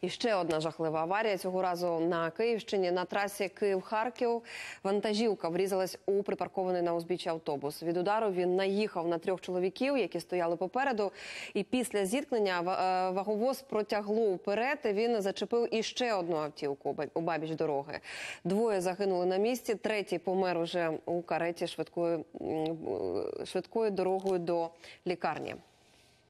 І ще одна жахлива аварія цього разу на Київщині на трасі Київ-Харків вантажівка врізалась у припаркований на узбіччі автобус. Від удару він наїхав на трьох чоловіків, які стояли попереду. І після зіткнення е, ваговоз протягло вперед. і Він зачепив іще одну автівку у бабіч дороги. Двоє загинули на місці. Третій помер уже у кареті швидкою е, швидкою дорогою до лікарні.